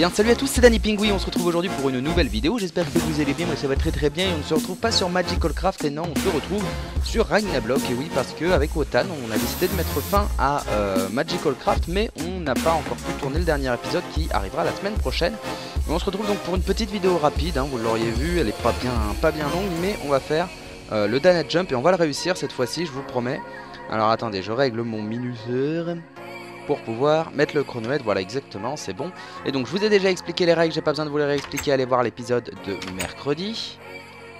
bien, salut à tous, c'est Danny Pingui, on se retrouve aujourd'hui pour une nouvelle vidéo, j'espère que vous allez bien, moi ça va très très bien, et on ne se retrouve pas sur Magical Craft, et non, on se retrouve sur Ragnablock, et oui, parce que avec Wotan, on a décidé de mettre fin à euh, Magical Craft, mais on n'a pas encore pu tourner le dernier épisode qui arrivera la semaine prochaine, on se retrouve donc pour une petite vidéo rapide, hein. vous l'auriez vu, elle n'est pas bien, pas bien longue, mais on va faire euh, le Dana Jump, et on va le réussir cette fois-ci, je vous promets, alors attendez, je règle mon minuteur pour pouvoir mettre le chronomètre. Voilà, exactement, c'est bon. Et donc, je vous ai déjà expliqué les règles, j'ai pas besoin de vous les réexpliquer. Allez voir l'épisode de mercredi.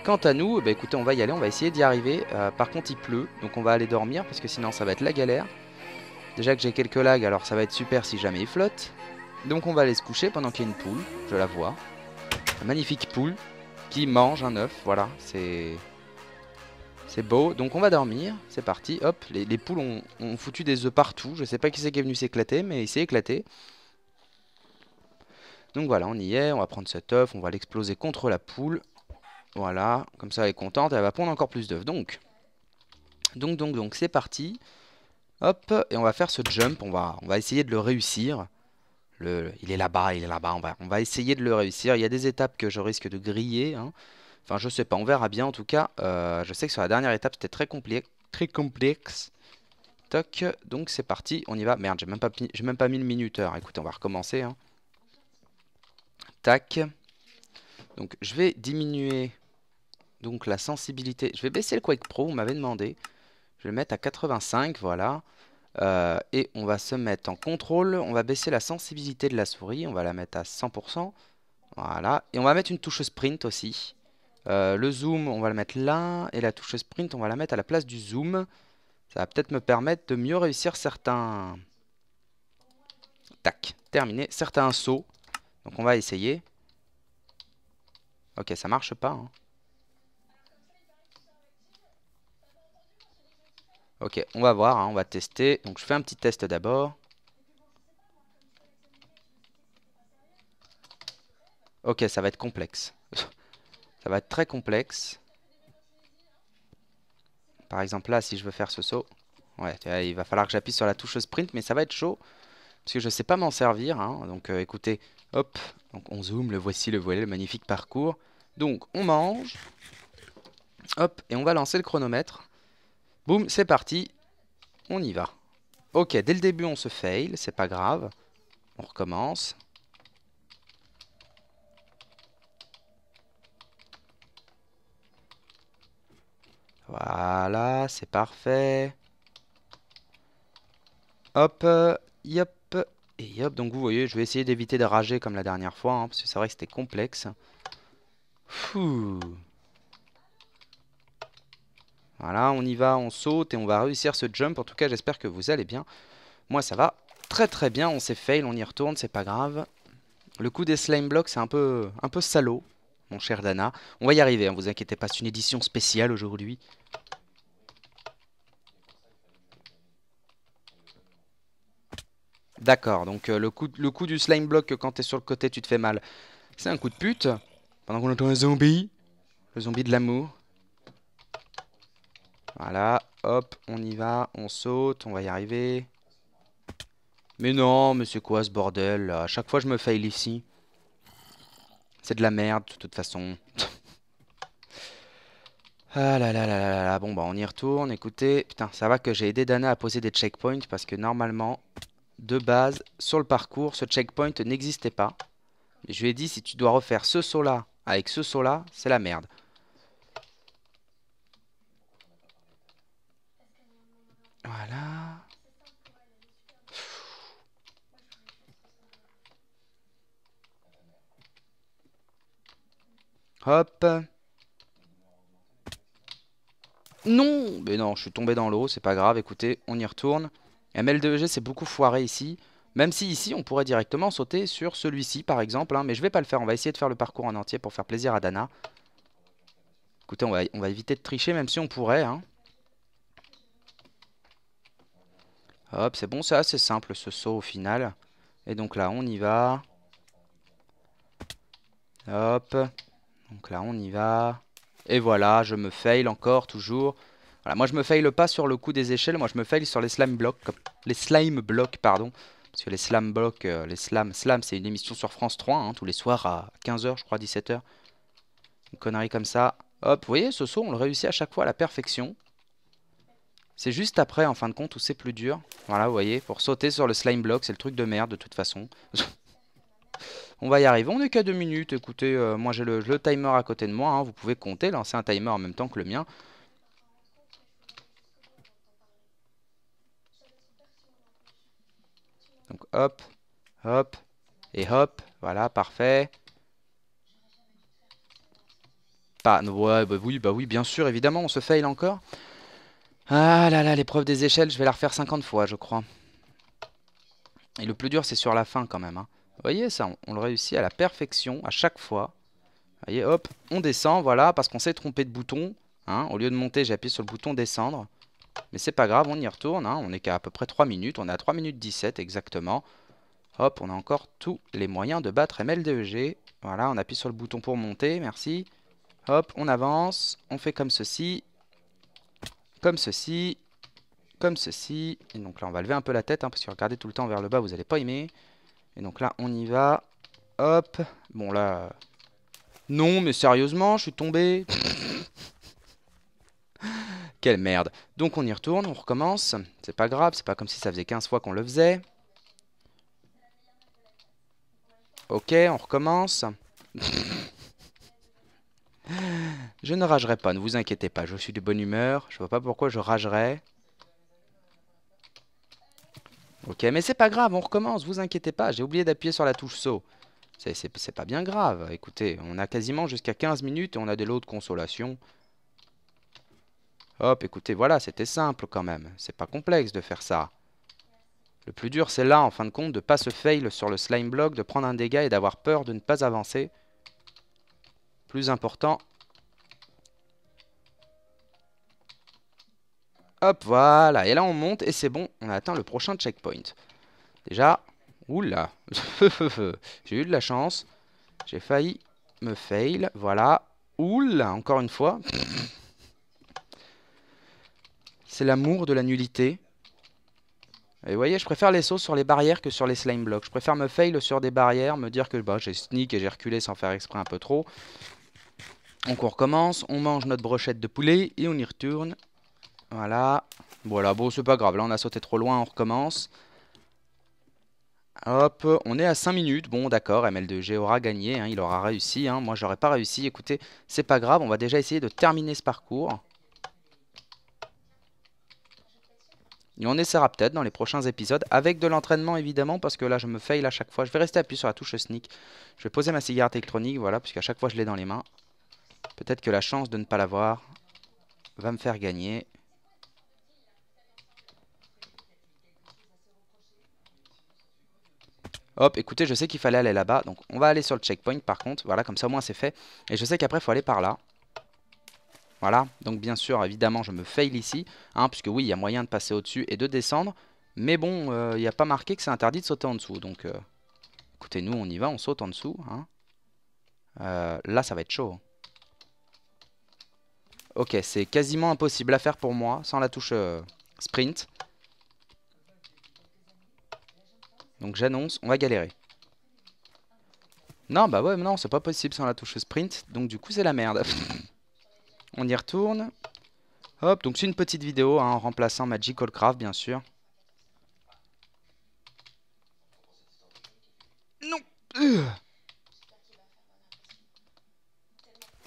Quant à nous, bah écoutez, on va y aller, on va essayer d'y arriver. Euh, par contre, il pleut, donc on va aller dormir parce que sinon, ça va être la galère. Déjà que j'ai quelques lags, alors ça va être super si jamais il flotte. Donc, on va aller se coucher pendant qu'il y a une poule, je la vois. magnifique poule qui mange un œuf, voilà, c'est c'est beau, donc on va dormir, c'est parti, hop, les, poules ont, foutu des œufs partout, je sais pas qui c'est qui est venu s'éclater, mais il s'est éclaté. Donc voilà, on y est, on va prendre cet œuf, on va l'exploser contre la poule, voilà, comme ça elle est contente, elle va pondre encore plus d'œufs, donc. Donc, donc, donc, c'est parti, hop, et on va faire ce jump, on va, on va essayer de le réussir. Le, il est là-bas, il est là-bas, on va, on va essayer de le réussir, il y a des étapes que je risque de griller, hein. Enfin, je sais pas, on verra bien en tout cas. Euh, je sais que sur la dernière étape, c'était très, compliqué, très complexe. Toc, donc c'est parti, on y va. Merde, j'ai même, pas, même pas mis le minuteur. Écoutez, on va recommencer. Hein. Tac. Donc, je vais diminuer donc la sensibilité. Je vais baisser le Quake Pro, vous m'avez demandé. Je vais le mettre à 85, voilà. Euh, et on va se mettre en contrôle. On va baisser la sensibilité de la souris. On va la mettre à 100%. Voilà. Et on va mettre une touche sprint aussi. Euh, le zoom, on va le mettre là. Et la touche sprint, on va la mettre à la place du zoom. Ça va peut-être me permettre de mieux réussir certains... Tac, terminé. Certains sauts. Donc on va essayer. Ok, ça marche pas. Hein. Ok, on va voir, hein, on va tester. Donc je fais un petit test d'abord. Ok, ça va être complexe. Ça va être très complexe. Par exemple là, si je veux faire ce saut, ouais, il va falloir que j'appuie sur la touche sprint, mais ça va être chaud. Parce que je ne sais pas m'en servir. Hein. Donc euh, écoutez, hop, donc on zoome, le voici, le voilà, le magnifique parcours. Donc on mange, hop, et on va lancer le chronomètre. Boum, c'est parti, on y va. Ok, dès le début on se fail, c'est pas grave. On recommence. Voilà, c'est parfait. Hop, euh, yop, et yop. Donc vous voyez, je vais essayer d'éviter de rager comme la dernière fois, hein, parce que c'est vrai que c'était complexe. Voilà, on y va, on saute et on va réussir ce jump. En tout cas, j'espère que vous allez bien. Moi, ça va très très bien. On s'est fail, on y retourne, c'est pas grave. Le coup des slime blocks, c'est un peu, un peu salaud, mon cher Dana. On va y arriver, hein, vous inquiétez pas, c'est une édition spéciale aujourd'hui. D'accord, donc euh, le, coup, le coup du slime block, euh, quand t'es sur le côté, tu te fais mal. C'est un coup de pute. Pendant qu'on entend un zombie. Le zombie de l'amour. Voilà, hop, on y va, on saute, on va y arriver. Mais non, mais c'est quoi ce bordel À chaque fois, je me fail ici. C'est de la merde, de toute façon. ah là là là là là, bon bah on y retourne, écoutez. Putain, ça va que j'ai aidé Dana à poser des checkpoints parce que normalement, de base, sur le parcours, ce checkpoint n'existait pas. Je lui ai dit, si tu dois refaire ce saut-là avec ce saut-là, c'est la merde. Voilà. Hop. Non Mais non, je suis tombé dans l'eau, c'est pas grave. Écoutez, on y retourne. ML2G c'est beaucoup foiré ici. Même si ici on pourrait directement sauter sur celui-ci par exemple, hein, mais je vais pas le faire, on va essayer de faire le parcours en entier pour faire plaisir à Dana. Écoutez, on va, éviter de tricher même si on pourrait. Hein. Hop, c'est bon, ça, c'est simple ce saut au final. Et donc là on y va. Hop. Donc là on y va. Et voilà, je me fail encore toujours. Voilà, moi je me le pas sur le coup des échelles, moi je me faille sur les slime blocks, les slime blocks pardon, parce que les slam blocks, euh, les slams, slam c'est une émission sur France 3, hein, tous les soirs à 15h je crois, 17h, une connerie comme ça, hop, vous voyez ce saut on le réussit à chaque fois à la perfection, c'est juste après en fin de compte où c'est plus dur, voilà vous voyez, pour sauter sur le slime block c'est le truc de merde de toute façon, On va y arriver, on n'est qu'à 2 minutes, écoutez, euh, moi j'ai le, timer à côté de moi, hein. vous pouvez compter, lancer un timer en même temps que le mien. Donc hop, hop et hop. Voilà, parfait. Pas, ah, bah oui, bah oui, bien sûr, évidemment, on se fail encore. Ah là là, l'épreuve des échelles, je vais la refaire 50 fois, je crois. Et le plus dur, c'est sur la fin quand même. Hein. Vous voyez, ça, on, le réussit à la perfection, à chaque fois. Vous voyez, hop, on descend, voilà, parce qu'on s'est trompé de bouton. Hein. Au lieu de monter, j'ai appuyé sur le bouton descendre. Mais c'est pas grave, on y retourne. Hein. On est qu'à à peu près 3 minutes. On est à 3 minutes 17 exactement. Hop, on a encore tous les moyens de battre MLDEG. Voilà, on appuie sur le bouton pour monter. Merci. Hop, on avance. On fait comme ceci. Comme ceci. Comme ceci. Et donc là, on va lever un peu la tête. Hein, parce que regardez tout le temps vers le bas, vous n'allez pas aimer. Et donc là, on y va. Hop. Bon là... Non, mais sérieusement, je suis tombé. Quelle merde. Donc on y retourne, on recommence. C'est pas grave, c'est pas comme si ça faisait 15 fois qu'on le faisait. Ok, on recommence. je ne ragerai pas, ne vous inquiétez pas. Je suis de bonne humeur. Je vois pas pourquoi je ragerais. Ok, mais c'est pas grave, on recommence, vous inquiétez pas. J'ai oublié d'appuyer sur la touche saut. C'est pas bien grave. Écoutez, on a quasiment jusqu'à 15 minutes et on a des lots de consolation. Hop, écoutez, voilà, c'était simple quand même. C'est pas complexe de faire ça. Le plus dur, c'est là, en fin de compte, de pas se fail sur le slime block, de prendre un dégât et d'avoir peur de ne pas avancer. Plus important. Hop, voilà. Et là, on monte et c'est bon, on a atteint le prochain checkpoint. Déjà, oula, j'ai eu de la chance. J'ai failli me fail, voilà. Oula, encore une fois. C'est l'amour de la nullité. Et vous voyez, je préfère les sauts sur les barrières que sur les slime blocks. Je préfère me fail sur des barrières, me dire que bah, j'ai sneak et j'ai reculé sans faire exprès un peu trop. Donc on recommence, on mange notre brochette de poulet et on y retourne. Voilà. Voilà, bon, c'est pas grave. Là, on a sauté trop loin, on recommence. Hop, on est à 5 minutes. Bon, d'accord, ML2G aura gagné. Hein, il aura réussi. Hein. Moi, j'aurais pas réussi. Écoutez, c'est pas grave. On va déjà essayer de terminer ce parcours. Et on essaiera peut-être dans les prochains épisodes, avec de l'entraînement évidemment, parce que là je me faille à chaque fois. Je vais rester appuyé sur la touche sneak. Je vais poser ma cigarette électronique, voilà, puisqu'à chaque fois je l'ai dans les mains. Peut-être que la chance de ne pas l'avoir va me faire gagner. Hop, écoutez, je sais qu'il fallait aller là-bas, donc on va aller sur le checkpoint par contre, voilà, comme ça au moins c'est fait. Et je sais qu'après il faut aller par là. Voilà, donc bien sûr, évidemment, je me fail ici, hein, puisque oui, il y a moyen de passer au-dessus et de descendre, mais bon, euh, il n'y a pas marqué que c'est interdit de sauter en dessous, donc euh, écoutez, nous, on y va, on saute en dessous. Hein. Euh, là, ça va être chaud. Ok, c'est quasiment impossible à faire pour moi, sans la touche sprint. Donc j'annonce, on va galérer. Non, bah ouais, non, c'est pas possible sans la touche sprint, donc du coup, c'est la merde. On y retourne. Hop, donc c'est une petite vidéo hein, en remplaçant Magical Craft, bien sûr. Non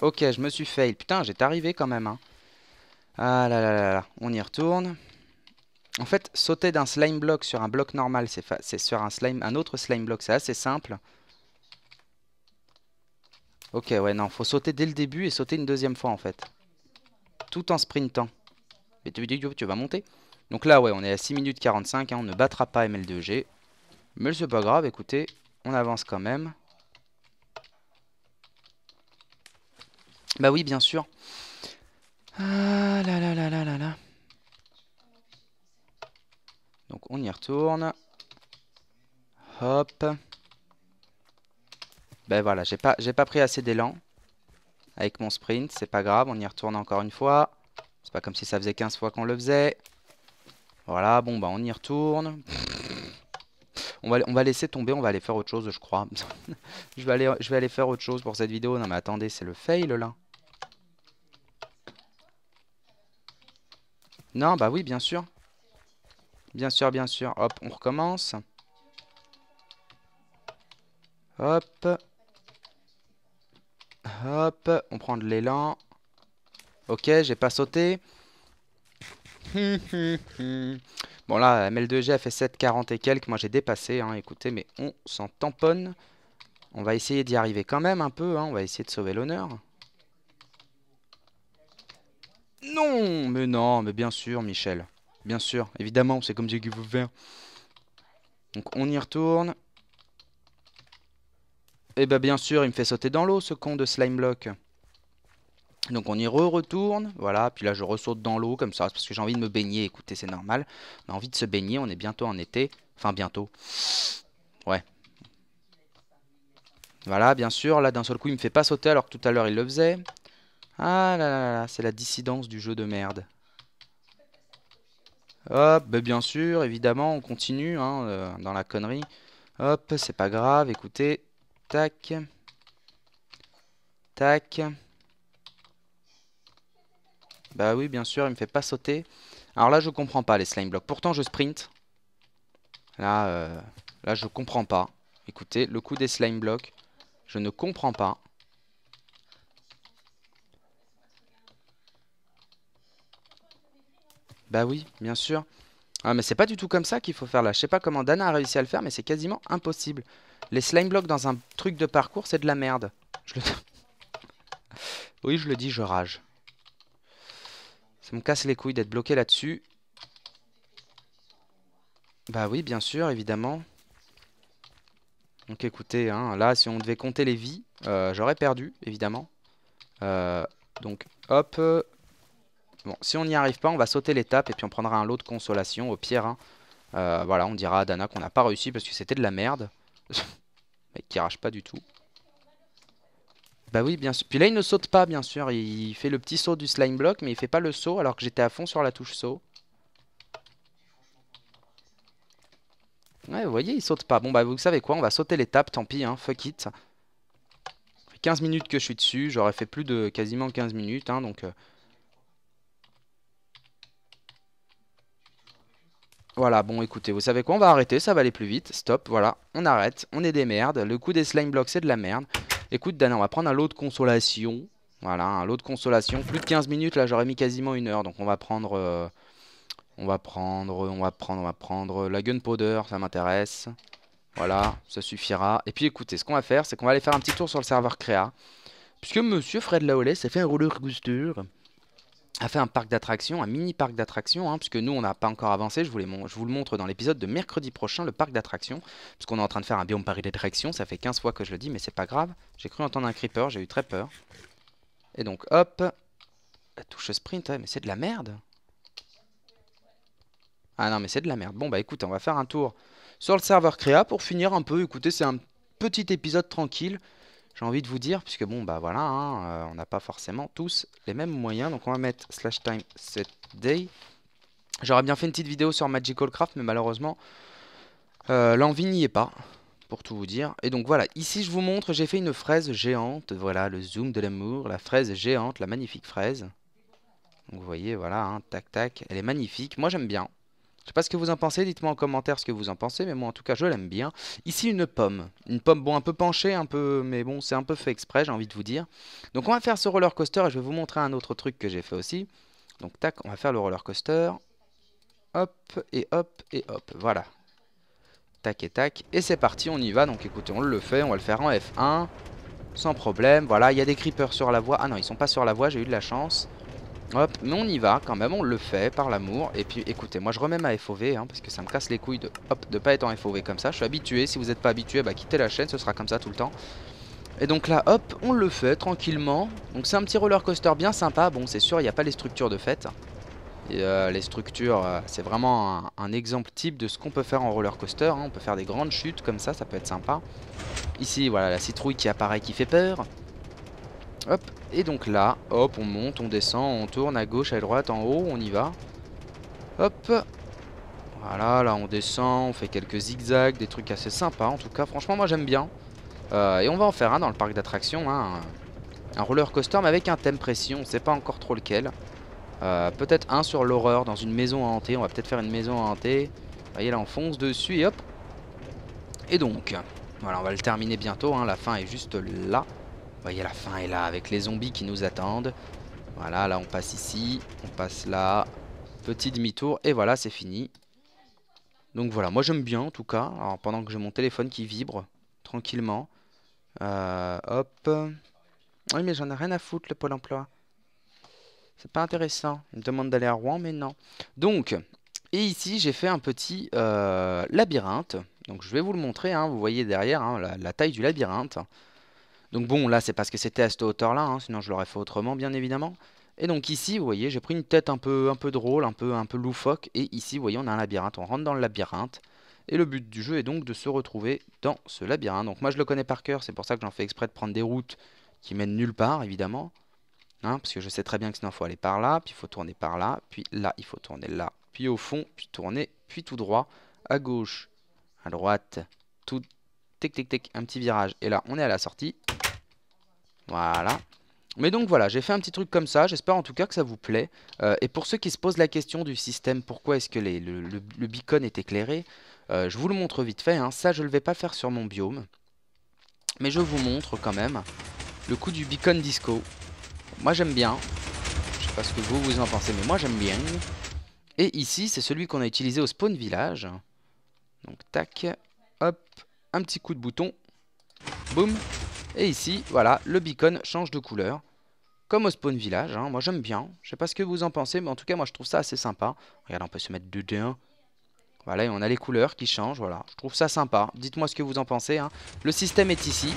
Ok, je me suis fail. Putain, j'étais arrivé quand même. Hein. Ah là là là là, on y retourne. En fait, sauter d'un slime block sur un bloc normal, c'est sur un, slime... un autre slime block, c'est assez simple. Ok, ouais, non, faut sauter dès le début et sauter une deuxième fois en fait tout en sprintant. Mais tu tu vas monter. Donc là, ouais, on est à 6 minutes 45. Hein, on ne battra pas ML2G. Mais c'est pas grave, écoutez, on avance quand même. Bah oui, bien sûr. Ah là là là là là là. Donc on y retourne. Hop. Ben voilà, j'ai pas, pas pris assez d'élan avec mon sprint. C'est pas grave, on y retourne encore une fois. C'est pas comme si ça faisait 15 fois qu'on le faisait. Voilà, bon bah on y retourne. On va, on va laisser tomber, on va aller faire autre chose je crois. je, vais aller, je vais aller faire autre chose pour cette vidéo. Non mais attendez, c'est le fail là. Non, bah oui, bien sûr. Bien sûr, bien sûr. Hop, on recommence. Hop. Hop, on prend de l'élan. Ok, j'ai pas sauté. bon là, ML2G a fait 7,40 et quelques. Moi j'ai dépassé, hein. écoutez, mais on s'en tamponne. On va essayer d'y arriver quand même un peu, hein. on va essayer de sauver l'honneur. Non, mais non, mais bien sûr Michel. Bien sûr, évidemment, c'est comme j'ai vous faire. Donc on y retourne. Eh ben bien sûr, il me fait sauter dans l'eau ce con de slime block. Donc on y re-retourne, voilà, puis là je ressaute dans l'eau comme ça, parce que j'ai envie de me baigner, écoutez c'est normal, on a envie de se baigner, on est bientôt en été, enfin bientôt, ouais. Voilà, bien sûr, là d'un seul coup il me fait pas sauter alors que tout à l'heure il le faisait. Ah là là là, c'est la dissidence du jeu de merde. Hop, ben, bien sûr, évidemment, on continue hein, euh, dans la connerie. Hop, c'est pas grave, écoutez, Tac. Tac. Bah oui, bien sûr, il me fait pas sauter. Alors là, je comprends pas les slime blocks. Pourtant, je sprint. Là, euh, là, je comprends pas. Écoutez, le coup des slime blocks, je ne comprends pas. Bah oui, bien sûr. Ah, mais c'est pas du tout comme ça qu'il faut faire là. Je sais pas comment Dana a réussi à le faire, mais c'est quasiment impossible. Les slime blocks dans un truc de parcours, c'est de la merde. Je le... oui, je le dis, je rage. Ça me casse les couilles d'être bloqué là-dessus. Bah oui, bien sûr, évidemment. Donc écoutez, hein, là, si on devait compter les vies, euh, j'aurais perdu, évidemment. Euh, donc, hop. Bon, si on n'y arrive pas, on va sauter l'étape et puis on prendra un lot de consolation, au pire. Hein. Euh, voilà, on dira à Dana qu'on n'a pas réussi parce que c'était de la merde. Mec qui rage pas du tout. Bah oui, bien sûr. Puis là, il ne saute pas, bien sûr. Il fait le petit saut du slime block, mais il fait pas le saut alors que j'étais à fond sur la touche saut. Ouais, vous voyez, il saute pas. Bon, bah vous savez quoi, on va sauter l'étape, tant pis, hein, fuck it. Ça fait 15 minutes que je suis dessus, j'aurais fait plus de quasiment 15 minutes, hein, donc... Euh, Voilà, bon, écoutez, vous savez quoi On va arrêter, ça va aller plus vite. Stop, voilà, on arrête. On est des merdes. Le coup des slime blocks, c'est de la merde. Écoute, Dana, on va prendre un lot de consolation. Voilà, un lot de consolation. Plus de 15 minutes, là, j'aurais mis quasiment une heure. Donc, on va prendre... Euh, on va prendre, on va prendre, on va prendre la gunpowder, ça m'intéresse. Voilà, ça suffira. Et puis écoutez, ce qu'on va faire, c'est qu'on va aller faire un petit tour sur le serveur créa. Puisque monsieur Fred Laolais s'est fait un rouleur gusture a fait un parc d'attractions, un mini parc d'attractions, hein, puisque nous on n'a pas encore avancé, je vous, le montre dans l'épisode de mercredi prochain, le parc d'attractions, puisqu'on est en train de faire un biome Paris d'attractions, ça fait 15 fois que je le dis, mais c'est pas grave, j'ai cru entendre un creeper, j'ai eu très peur. Et donc hop, la touche sprint, mais c'est de la merde Ah non mais c'est de la merde, bon bah écoute, on va faire un tour sur le serveur créa pour finir un peu, écoutez c'est un petit épisode tranquille, j'ai envie de vous dire, puisque bon, bah voilà, hein, euh, on n'a pas forcément tous les mêmes moyens. Donc on va mettre slash time set day. J'aurais bien fait une petite vidéo sur Magical Craft, mais malheureusement, euh, l'envie n'y est pas, pour tout vous dire. Et donc voilà, ici je vous montre, j'ai fait une fraise géante. Voilà, le zoom de l'amour, la fraise géante, la magnifique fraise. vous voyez, voilà, hein, tac tac, elle est magnifique. Moi j'aime bien, je sais pas ce que vous en pensez, dites-moi en commentaire ce que vous en pensez, mais moi en tout cas je l'aime bien. Ici une pomme, une pomme bon un peu penchée, un peu, mais bon c'est un peu fait exprès j'ai envie de vous dire. Donc on va faire ce roller coaster et je vais vous montrer un autre truc que j'ai fait aussi. Donc tac, on va faire le roller coaster. Hop et hop et hop, voilà. Tac et tac, et c'est parti, on y va, donc écoutez on le fait, on va le faire en F1. Sans problème, voilà, il y a des creepers sur la voie. Ah non, ils sont pas sur la voie, j'ai eu de la chance. Hop, mais on y va quand même, on le fait par l'amour. Et puis écoutez, moi je remets ma FOV, hein, parce que ça me casse les couilles de hop, de pas être en FOV comme ça. Je suis habitué, si vous n'êtes pas habitué, bah quittez la chaîne, ce sera comme ça tout le temps. Et donc là, hop, on le fait tranquillement. Donc c'est un petit roller coaster bien sympa. Bon, c'est sûr, il n'y a pas les structures de fête. Et, euh, les structures, euh, c'est vraiment un, exemple type de ce qu'on peut faire en roller coaster. Hein. On peut faire des grandes chutes comme ça, ça peut être sympa. Ici, voilà, la citrouille qui apparaît, qui fait peur. Hop, et donc là, hop, on monte, on descend, on tourne à gauche, à droite, en haut, on y va. Hop Voilà, là on descend, on fait quelques zigzags, des trucs assez sympas en tout cas. Franchement, moi j'aime bien. Euh, et on va en faire un dans le parc d'attractions, hein. un, roller coaster mais avec un thème précis, on sait pas encore trop lequel. Euh, peut-être un sur l'horreur dans une maison hantée, on va peut-être faire une maison hantée. Vous voyez là, on fonce dessus et hop Et donc, voilà, on va le terminer bientôt, hein. la fin est juste là voyez, la fin est là, avec les zombies qui nous attendent. Voilà, là, on passe ici, on passe là. Petit demi-tour, et voilà, c'est fini. Donc voilà, moi j'aime bien en tout cas. Alors, pendant que j'ai mon téléphone qui vibre, tranquillement. Euh, hop. Oui, mais j'en ai rien à foutre, le Pôle emploi. C'est pas intéressant. Il me demande d'aller à Rouen, mais non. Donc, et ici, j'ai fait un petit euh, labyrinthe. Donc, je vais vous le montrer. Hein. Vous voyez derrière hein, la, taille du labyrinthe. Donc bon, là, c'est parce que c'était à cette hauteur-là, hein, sinon je l'aurais fait autrement, bien évidemment. Et donc ici, vous voyez, j'ai pris une tête un peu, un peu drôle, un peu, un peu loufoque. Et ici, vous voyez, on a un labyrinthe. On rentre dans le labyrinthe. Et le but du jeu est donc de se retrouver dans ce labyrinthe. Donc moi, je le connais par cœur. C'est pour ça que j'en fais exprès de prendre des routes qui mènent nulle part, évidemment. Hein, parce que je sais très bien que sinon, il faut aller par là, puis il faut tourner par là, puis là, il faut tourner là, puis au fond, puis tourner, puis tout droit, à gauche, à droite, tout, tic, tic, tic, un petit virage. Et là, on est à la sortie. Voilà. Mais donc voilà, j'ai fait un petit truc comme ça, j'espère en tout cas que ça vous plaît. Euh, et pour ceux qui se posent la question du système, pourquoi est-ce que le, beacon est éclairé, euh, je vous le montre vite fait, hein. ça je ne le vais pas faire sur mon biome. Mais je vous montre quand même le coup du beacon disco. Moi j'aime bien, je sais pas ce que vous vous en pensez, mais moi j'aime bien. Et ici, c'est celui qu'on a utilisé au spawn village. Donc tac, hop, un petit coup de bouton, boum, et ici, voilà, le beacon change de couleur. Comme au spawn village, hein. moi j'aime bien. Je sais pas ce que vous en pensez, mais en tout cas, moi je trouve ça assez sympa. Regarde, on peut se mettre 2-1. Voilà, et on a les couleurs qui changent, voilà. Je trouve ça sympa. Dites-moi ce que vous en pensez. Hein. Le système est ici.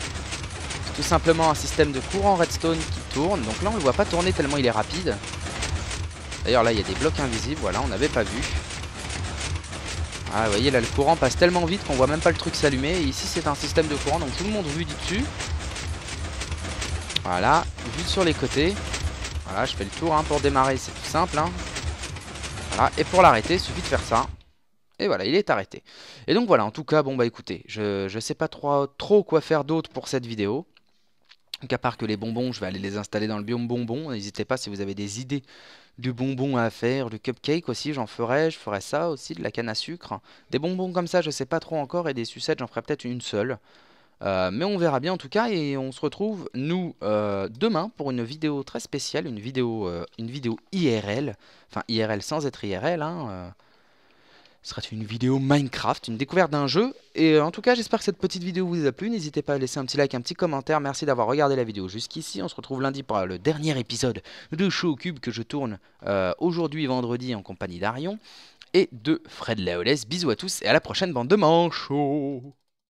C'est Tout simplement un système de courant redstone qui tourne. Donc là, on le voit pas tourner tellement il est rapide. D'ailleurs, là, il y a des blocs invisibles. Voilà, on n'avait pas vu. Ah, vous voyez, là, le courant passe tellement vite qu'on voit même pas le truc s'allumer. Ici, c'est un système de courant, donc tout le monde vu du dessus. Voilà, vite sur les côtés. Voilà, je fais le tour hein, pour démarrer, c'est tout simple. Hein. Voilà, et pour l'arrêter, il suffit de faire ça. Et voilà, il est arrêté. Et donc voilà, en tout cas, bon bah écoutez, je ne sais pas trop, trop quoi faire d'autre pour cette vidéo. Donc à part que les bonbons, je vais aller les installer dans le biome bonbon. N'hésitez pas si vous avez des idées du bonbon à faire, du cupcake aussi, j'en ferai, je ferai ça aussi, de la canne à sucre. Des bonbons comme ça, je sais pas trop encore, et des sucettes, j'en ferai peut-être une seule. Euh, mais on verra bien en tout cas et on se retrouve nous euh, demain pour une vidéo très spéciale, une vidéo, euh, une vidéo IRL, enfin IRL sans être IRL. Hein, ce sera une vidéo Minecraft, une découverte d'un jeu. Et en tout cas j'espère que cette petite vidéo vous a plu. N'hésitez pas à laisser un petit like, un petit commentaire. Merci d'avoir regardé la vidéo jusqu'ici. On se retrouve lundi pour le dernier épisode de Show Cube que je tourne aujourd'hui vendredi en compagnie d'Arion et de Fred Laolès. Bisous à tous et à la prochaine bande de manchots